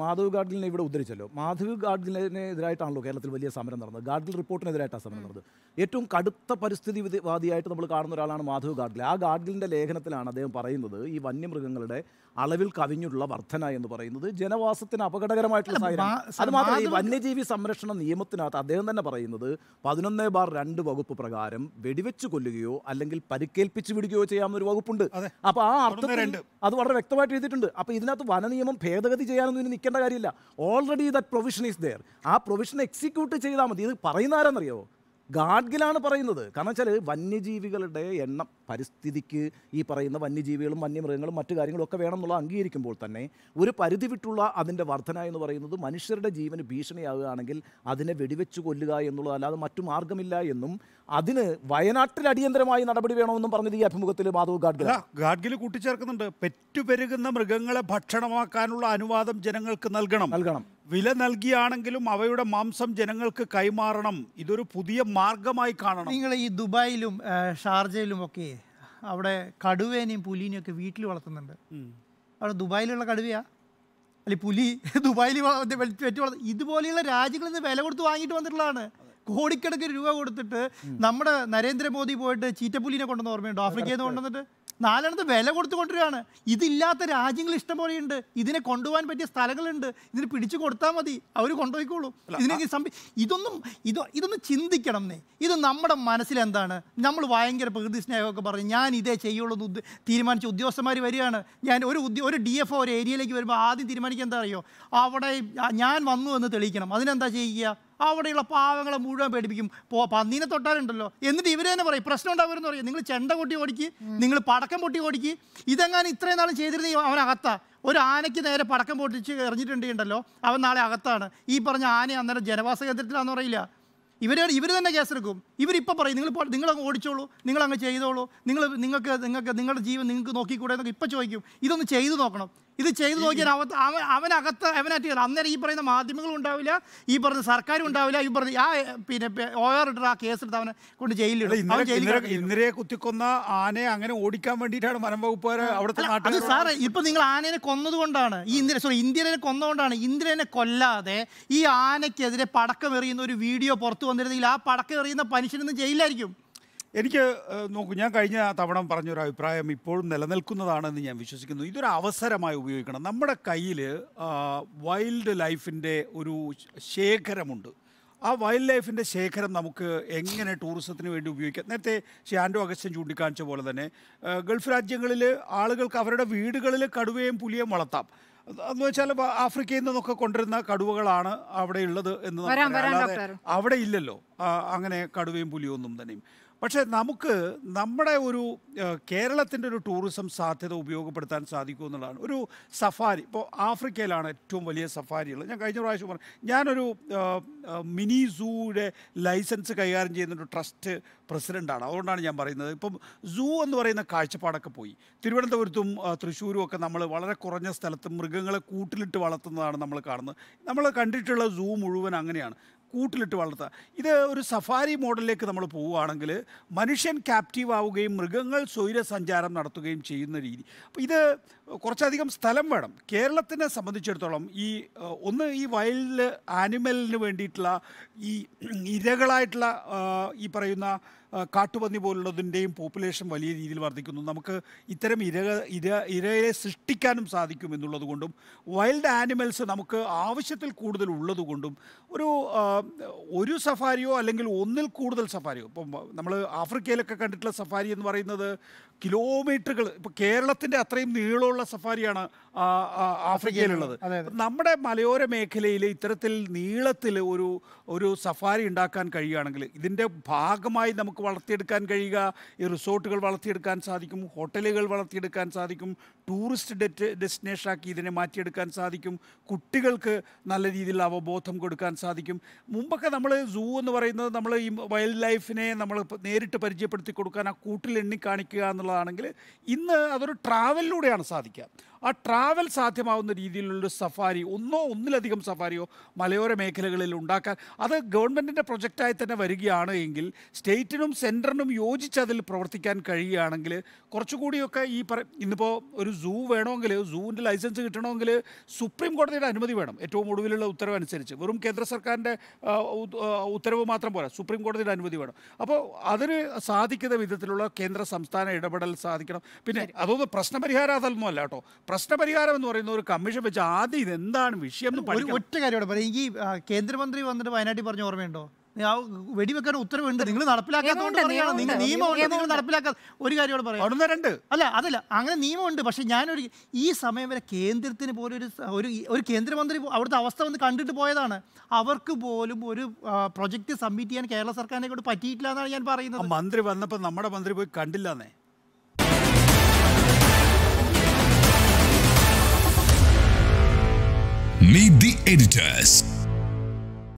മാധവ് ഗാഡ്ഗിലിനെ ഇവിടെ ഉദ്ധരിച്ചല്ലോ മാധവ് ഗാഡ്ഗിലിനെതിരായിട്ടാണല്ലോ കേരളത്തിൽ വലിയ സമരം നടന്നത് ഗാഡ്ഗിൽ റിപ്പോർട്ടിനെതിരായിട്ടാണ് സമരം നടന്നത് ഏറ്റവും കടുത്ത പരിസ്ഥിതിവാദിയായിട്ട് നമ്മൾ കാണുന്ന ഒരാളാണ് മാധവ് ഗാഡ്ഗിൽ ആ ഗാഡ്ഗിലിൻ്റെ ലേഖനത്തിലാണ് അദ്ദേഹം പറയുന്നത് ഈ വന്യമൃഗങ്ങളുടെ അളവിൽ കവിഞ്ഞിട്ടുള്ള വർധന എന്ന് പറയുന്നത് ജനവാസത്തിന് അപകടകരമായിട്ടുള്ള അത് മാത്രമല്ല ഈ വന്യജീവി സംരക്ഷണ നിയമത്തിനകത്ത് അദ്ദേഹം തന്നെ പറയുന്നത് പതിനൊന്ന് ബാർ രണ്ട് വകുപ്പ് പ്രകാരം വെടിവെച്ച് കൊല്ലുകയോ അല്ലെങ്കിൽ പരിക്കേൽപ്പിച്ച് വിടുകയോ ചെയ്യാവുന്ന ഒരു വകുപ്പുണ്ട് അപ്പോൾ ആ അർത്ഥം അത് വളരെ വ്യക്തമായിട്ട് എഴുതിയിട്ടുണ്ട് അപ്പോൾ ഇതിനകത്ത് വനനിയമം ഭേദഗതി ചെയ്യാനൊന്നും ഇതിന് നിൽക്കേണ്ട കാര്യമില്ല already that provision is there ആ പ്രൊവിഷൻ എക്സിക്യൂട്ട് ചെയ്താൽ മതി ഇത് പറയുന്ന ആരെന്നറിയോ ഗാഡ്ഗിലാണ് പറയുന്നത് കാരണം വെച്ചാൽ വന്യജീവികളുടെ എണ്ണം പരിസ്ഥിതിക്ക് ഈ പറയുന്ന വന്യജീവികളും വന്യമൃഗങ്ങളും മറ്റു കാര്യങ്ങളും ഒക്കെ വേണം എന്നുള്ള അംഗീകരിക്കുമ്പോൾ തന്നെ ഒരു പരിധി വിട്ടുള്ള അതിൻ്റെ വർധന എന്ന് പറയുന്നത് മനുഷ്യരുടെ ജീവന് ഭീഷണിയാവുകയാണെങ്കിൽ അതിനെ വെടിവെച്ച് കൊല്ലുക എന്നുള്ളതല്ലാതെ മറ്റു മാർഗമില്ല എന്നും അതിന് വയനാട്ടിൽ അടിയന്തരമായി നടപടി വേണമെന്നും പറഞ്ഞത് ഈ അഭിമുഖത്തിൽ മാധവ് ഗാഡ്ഗിൽ ഗാഡ്ഗിൽ കൂട്ടിച്ചേർക്കുന്നുണ്ട് പെറ്റുപെരുകുന്ന മൃഗങ്ങളെ ഭക്ഷണമാക്കാനുള്ള അനുവാദം ജനങ്ങൾക്ക് നൽകണം നൽകണം വില നൽകിയാണെങ്കിലും അവയുടെ മാംസം ജനങ്ങൾക്ക് കൈമാറണം ഇതൊരു പുതിയ മാർഗമായി കാണണം നിങ്ങൾ ഈ ദുബായിലും ഷാർജയിലും ഒക്കെ അവിടെ കടുവേനെയും പുലിനെയും ഒക്കെ വീട്ടിൽ വളർത്തുന്നുണ്ട് അവിടെ ദുബായിലുള്ള കടുവയാ അല്ലെ പുലി ദുബായിൽ വെറ്റി വളർത്തും ഇതുപോലെയുള്ള രാജ്യങ്ങളിൽ നിന്ന് വില കൊടുത്ത് വാങ്ങിയിട്ട് വന്നിട്ടുള്ളതാണ് കോടിക്കണക്കിന് രൂപ കൊടുത്തിട്ട് നമ്മുടെ നരേന്ദ്രമോദി പോയിട്ട് ചീറ്റപ്പുലിനെ കൊണ്ടുവന്ന് ഓർമ്മയുണ്ടോ ആഫ്രിക്കയിൽ നിന്ന് കൊണ്ടുവന്നിട്ട് നാലെണ്ണത് വില കൊടുത്തു ഇതില്ലാത്ത രാജ്യങ്ങൾ ഇഷ്ടം പോലെയുണ്ട് ഇതിനെ കൊണ്ടുപോകാൻ പറ്റിയ സ്ഥലങ്ങളുണ്ട് ഇതിന് പിടിച്ചു കൊടുത്താൽ മതി അവർ കൊണ്ടുപോയിക്കോളൂ ഇതിനെ ഇതൊന്നും ഇത് ഇതൊന്നും ചിന്തിക്കണം എന്നേ ഇത് നമ്മുടെ മനസ്സിലെന്താണ് നമ്മൾ ഭയങ്കര പ്രകൃതി സ്നേഹമൊക്കെ പറഞ്ഞ് ഞാൻ ഇതേ ചെയ്യുള്ളൂ എന്ന് തീരുമാനിച്ച ഉദ്യോഗസ്ഥന്മാർ വരികയാണ് ഞാൻ ഒരു ഉദ്യോ ഒരു ഡി എഫ് ഒരു ഏരിയയിലേക്ക് വരുമ്പോൾ ആദ്യം തീരുമാനിക്കുക എന്താ അറിയോ അവിടെ ഞാൻ വന്നു എന്ന് തെളിയിക്കണം അതിനെന്താ ചെയ്യുക അവിടെയുള്ള പാവങ്ങളെ മുഴുവൻ പേടിപ്പിക്കും പന്നീനെ തൊട്ടാലുണ്ടല്ലോ എന്നിട്ട് ഇവരെ തന്നെ പറയും പ്രശ്നം എന്ന് പറയും നിങ്ങൾ ചെണ്ട പൊട്ടി ഓടിക്ക് നിങ്ങൾ പടക്കം പൊട്ടി ഓടിക്ക് ഇതെങ്ങാനും ഇത്രയും നാളും ചെയ്തിരുന്ന അവനകത്ത ഒരു ആനയ്ക്ക് നേരെ പടക്കം പൊട്ടിച്ച് എറിഞ്ഞിട്ടുണ്ടല്ലോ അവൻ നാളെ അകത്താണ് ഈ പറഞ്ഞ ആന അന്നേരം ജനവാസ കേന്ദ്രത്തിലാണെന്ന് പറയില്ല ഇവർ ഇവർ തന്നെ കേസെടുക്കും ഇവരിപ്പോൾ പറയും നിങ്ങൾ നിങ്ങളങ്ങ് ഓടിച്ചോളൂ നിങ്ങളങ്ങ് ചെയ്തോളൂ നിങ്ങൾ നിങ്ങൾക്ക് നിങ്ങൾക്ക് നിങ്ങളുടെ ജീവൻ നിങ്ങൾക്ക് നോക്കിക്കൂടെ എന്നൊക്കെ ഇപ്പം ചോദിക്കും ഇതൊന്ന് ചെയ്തു നോക്കണം ഇത് ചെയ്തു നോക്കിയാൽ അവ അവൻ അവനകത്ത് അവനാറ്റ് ചെയ്യണം അന്നേരം ഈ പറയുന്ന മാധ്യമങ്ങളും ഉണ്ടാവില്ല ഈ പറഞ്ഞ സർക്കാരും ഉണ്ടാവില്ല ഈ പറഞ്ഞ ആ പിന്നെ ഒ ആർ ഇട്ട ആ കേസ് എടുത്ത് അവനെ കൊണ്ട് ജയിലിൽ ഇന്ദിരയെ കുത്തിക്കൊന്ന ആനയെ അങ്ങനെ ഓടിക്കാൻ വേണ്ടിയിട്ടാണ് വനംവകുപ്പുകാര് അവിടുത്തെ സാറേ ഇപ്പൊ നിങ്ങൾ ആനേനെ കൊന്നതുകൊണ്ടാണ് ഈ ഇന്ദിര സോറി ഇന്ദിരനെ കൊന്നതുകൊണ്ടാണ് ഇന്ദിരനെ കൊല്ലാതെ ഈ ആനയ്ക്കെതിരെ പടക്കം എറിയുന്ന ഒരു വീഡിയോ പുറത്തു വന്നിരുന്നെങ്കിൽ ആ പടക്കം എറിയുന്ന പനിഷനൊന്നും ജയിലായിരിക്കും എനിക്ക് നോക്കൂ ഞാൻ കഴിഞ്ഞ തവണ പറഞ്ഞൊരു അഭിപ്രായം ഇപ്പോഴും നിലനിൽക്കുന്നതാണെന്ന് ഞാൻ വിശ്വസിക്കുന്നു ഇതൊരു അവസരമായി ഉപയോഗിക്കണം നമ്മുടെ കയ്യിൽ വൈൽഡ് ലൈഫിൻ്റെ ഒരു ശേഖരമുണ്ട് ആ വൈൽഡ് ലൈഫിൻ്റെ ശേഖരം നമുക്ക് എങ്ങനെ ടൂറിസത്തിന് വേണ്ടി ഉപയോഗിക്കാം നേരത്തെ ശ്രീ ആൻഡോ അഗസ്റ്റ്യൻ ചൂണ്ടിക്കാണിച്ച പോലെ തന്നെ ഗൾഫ് രാജ്യങ്ങളിൽ ആളുകൾക്ക് അവരുടെ വീടുകളിൽ കടുവയും പുലിയും വളർത്താം എന്ന് വെച്ചാൽ ആഫ്രിക്കയിൽ നിന്നൊക്കെ കൊണ്ടുവരുന്ന കടുവകളാണ് അവിടെ ഉള്ളത് എന്ന് അവിടെ ഇല്ലല്ലോ അങ്ങനെ കടുവയും പുലിയൊന്നും തന്നെയും പക്ഷേ നമുക്ക് നമ്മുടെ ഒരു കേരളത്തിൻ്റെ ഒരു ടൂറിസം സാധ്യത ഉപയോഗപ്പെടുത്താൻ സാധിക്കും എന്നുള്ളതാണ് ഒരു സഫാരി ഇപ്പോൾ ആഫ്രിക്കയിലാണ് ഏറ്റവും വലിയ സഫാരികൾ ഞാൻ കഴിഞ്ഞ പ്രാവശ്യം പറഞ്ഞു ഞാനൊരു മിനി സൂയുടെ ലൈസൻസ് കൈകാര്യം ചെയ്യുന്ന ഒരു ട്രസ്റ്റ് പ്രസിഡൻ്റാണ് അതുകൊണ്ടാണ് ഞാൻ പറയുന്നത് ഇപ്പം സൂ എന്ന് പറയുന്ന കാഴ്ചപ്പാടൊക്കെ പോയി തിരുവനന്തപുരത്തും തൃശ്ശൂരും ഒക്കെ നമ്മൾ വളരെ കുറഞ്ഞ സ്ഥലത്ത് മൃഗങ്ങളെ കൂട്ടിലിട്ട് വളർത്തുന്നതാണ് നമ്മൾ കാണുന്നത് നമ്മൾ കണ്ടിട്ടുള്ള സൂ മുഴുവൻ അങ്ങനെയാണ് കൂട്ടിലിട്ട് വളർത്തുക ഇത് ഒരു സഫാരി മോഡലിലേക്ക് നമ്മൾ പോവുകയാണെങ്കിൽ മനുഷ്യൻ ക്യാപ്റ്റീവ് ആവുകയും മൃഗങ്ങൾ സ്വൈരസഞ്ചാരം സഞ്ചാരം നടത്തുകയും ചെയ്യുന്ന രീതി അപ്പോൾ ഇത് കുറച്ചധികം സ്ഥലം വേണം കേരളത്തിനെ സംബന്ധിച്ചിടത്തോളം ഈ ഒന്ന് ഈ വൈൽഡ് ആനിമലിന് വേണ്ടിയിട്ടുള്ള ഈ ഇരകളായിട്ടുള്ള ഈ പറയുന്ന കാട്ടുപന്നി പോലുള്ളതിൻ്റെയും പോപ്പുലേഷൻ വലിയ രീതിയിൽ വർദ്ധിക്കുന്നു നമുക്ക് ഇത്തരം ഇര ഇര ഇരയെ സൃഷ്ടിക്കാനും സാധിക്കും എന്നുള്ളതുകൊണ്ടും വൈൽഡ് ആനിമൽസ് നമുക്ക് ആവശ്യത്തിൽ കൂടുതൽ ഉള്ളതുകൊണ്ടും ഒരു ഒരു സഫാരിയോ അല്ലെങ്കിൽ ഒന്നിൽ കൂടുതൽ സഫാരിയോ ഇപ്പം നമ്മൾ ആഫ്രിക്കയിലൊക്കെ കണ്ടിട്ടുള്ള സഫാരി എന്ന് പറയുന്നത് കിലോമീറ്ററുകൾ ഇപ്പോൾ കേരളത്തിൻ്റെ അത്രയും നീളമുള്ള സഫാരിയാണ് ആഫ്രിക്കയിലുള്ളത് നമ്മുടെ മലയോര മേഖലയിൽ ഇത്തരത്തിൽ നീളത്തിൽ ഒരു ഒരു സഫാരി ഉണ്ടാക്കാൻ കഴിയുകയാണെങ്കിൽ ഇതിൻ്റെ ഭാഗമായി നമുക്ക് വളർത്തിയെടുക്കാൻ കഴിയുക ഈ റിസോർട്ടുകൾ വളർത്തിയെടുക്കാൻ സാധിക്കും ഹോട്ടലുകൾ വളർത്തിയെടുക്കാൻ സാധിക്കും ടൂറിസ്റ്റ് ഡെറ്റ് ഡെസ്റ്റിനേഷനാക്കി ഇതിനെ മാറ്റിയെടുക്കാൻ സാധിക്കും കുട്ടികൾക്ക് നല്ല രീതിയിൽ അവബോധം കൊടുക്കാൻ സാധിക്കും മുമ്പൊക്കെ നമ്മൾ സൂ എന്ന് പറയുന്നത് നമ്മൾ ഈ വൈൽഡ് ലൈഫിനെ നമ്മൾ നേരിട്ട് പരിചയപ്പെടുത്തി കൊടുക്കാൻ ആ കൂട്ടിൽ എണ്ണിക്കാണിക്കുക എന്നുള്ളതാണെങ്കിൽ ഇന്ന് അതൊരു ട്രാവലിലൂടെയാണ് സാധിക്കുക ആ ട്രാവൽ സാധ്യമാവുന്ന രീതിയിലുള്ള സഫാരി ഒന്നോ ഒന്നിലധികം സഫാരിയോ മലയോര മേഖലകളിൽ ഉണ്ടാക്കാൻ അത് ഗവൺമെൻറ്റിൻ്റെ പ്രൊജക്റ്റായി തന്നെ വരികയാണ് എങ്കിൽ സ്റ്റേറ്റിനും സെൻറ്ററിനും യോജിച്ച് അതിൽ പ്രവർത്തിക്കാൻ കഴിയുകയാണെങ്കിൽ കുറച്ചുകൂടിയൊക്കെ ഈ പറ ഇന്നിപ്പോൾ ഒരു സൂ വേണമെങ്കിൽ സൂവിൻ്റെ ലൈസൻസ് കിട്ടണമെങ്കിൽ സുപ്രീം കോടതിയുടെ അനുമതി വേണം ഏറ്റവും ഒടുവിലുള്ള ഉത്തരവ് അനുസരിച്ച് വെറും കേന്ദ്ര സർക്കാരിൻ്റെ ഉത്തരവ് മാത്രം പോരാ സുപ്രീം കോടതിയുടെ അനുമതി വേണം അപ്പോൾ അതിന് സാധിക്കുന്ന വിധത്തിലുള്ള കേന്ദ്ര സംസ്ഥാന ഇടപെടൽ സാധിക്കണം പിന്നെ അതൊന്നും പ്രശ്നപരിഹാരം അല്ല കേട്ടോ പ്രശ്നപരിഹാരം എന്ന് പറയുന്ന ഒരു കമ്മീഷൻ വെച്ച് ആദ്യം ഇതെന്താണ് വിഷയം എന്ന് ഒറ്റ കാര്യമാണ് പറയാം ഈ കേന്ദ്രമന്ത്രി വന്നിട്ട് വയനാട്ടിൽ പറഞ്ഞ ഓർമ്മയുണ്ടോ വെടിവെക്കാൻ ഉത്തരവുണ്ട് നിങ്ങൾ നടപ്പിലാക്കാത്തതുകൊണ്ട് പറയാണ് നിങ്ങൾ നിയമമുണ്ട് നിങ്ങൾ നടപ്പിലാക്കാത്ത ഒരു കാര്യമാണ് പറയാം രണ്ട് അല്ല അതല്ല അങ്ങനെ നിയമമുണ്ട് പക്ഷെ ഞാനൊരു ഈ സമയം വരെ കേന്ദ്രത്തിന് പോലും ഒരു ഒരു കേന്ദ്രമന്ത്രി അവിടുത്തെ അവസ്ഥ വന്ന് കണ്ടിട്ട് പോയതാണ് അവർക്ക് പോലും ഒരു പ്രൊജക്ട് സബ്മിറ്റ് ചെയ്യാൻ കേരള സർക്കാരിനെ കൊണ്ട് പറ്റിയിട്ടില്ല എന്നാണ് ഞാൻ പറയുന്നത് മന്ത്രി വന്നപ്പോൾ നമ്മുടെ മന്ത്രി പോയി കണ്ടില്ലെന്നേ the editors.